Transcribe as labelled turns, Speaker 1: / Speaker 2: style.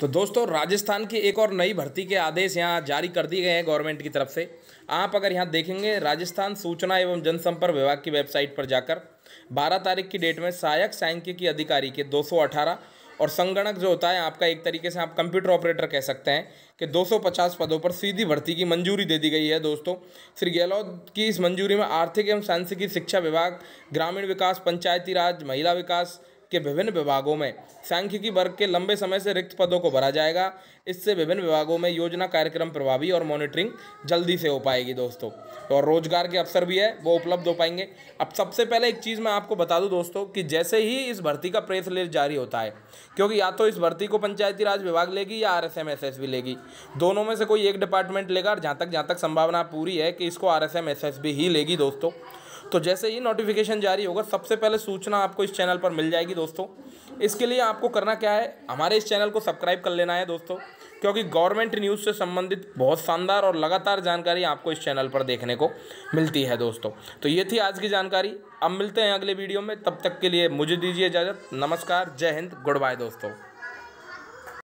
Speaker 1: तो दोस्तों राजस्थान की एक और नई भर्ती के आदेश यहाँ जारी कर दिए गए हैं गवर्नमेंट की तरफ से आप अगर यहाँ देखेंगे राजस्थान सूचना एवं जनसंपर्क विभाग की वेबसाइट पर जाकर 12 तारीख की डेट में सहायक सांख्यिकी की अधिकारी के 218 और संगणक जो होता है आपका एक तरीके से आप कंप्यूटर ऑपरेटर कह सकते हैं कि 250 पदों पर सीधी भर्ती की मंजूरी दे दी गई है दोस्तों श्री गहलोत की इस मंजूरी में आर्थिक एवं सांख्यिकी शिक्षा विभाग ग्रामीण विकास पंचायती राज महिला विकास के विभिन्न विभागों में सांख्यिकी वर्ग के लंबे समय से रिक्त पदों को भरा जाएगा इससे विभिन्न विभागों में योजना कार्यक्रम प्रभावी और मॉनिटरिंग जल्दी से हो पाएगी दोस्तों और रोजगार के अवसर भी है वो उपलब्ध हो पाएंगे अब सबसे पहले एक चीज़ मैं आपको बता दूँ दोस्तों कि जैसे ही इस भर्ती का प्रेस लिस्ट जारी होता है क्योंकि या तो इस भर्ती को पंचायती राज विभाग लेगी या R S M S S भी लेगी दोनों में से कोई एक डिपार्टमेंट लेगा और जहाँ तक जहाँ तक संभावना पूरी है कि इसको R S M S S भी ही लेगी दोस्तों तो जैसे ही नोटिफिकेशन जारी होगा सबसे पहले सूचना आपको इस चैनल पर मिल जाएगी दोस्तों इसके लिए आपको करना क्या है हमारे इस चैनल को सब्सक्राइब कर लेना है दोस्तों क्योंकि गवर्नमेंट न्यूज़ से संबंधित बहुत शानदार और लगातार जानकारी आपको इस चैनल पर देखने को मिलती है दोस्तों तो ये थी आज की जानकारी अब मिलते हैं अगले वीडियो में तब तक के लिए मुझे दीजिए इजाज़त नमस्कार जय हिंद गुड बाय दोस्तों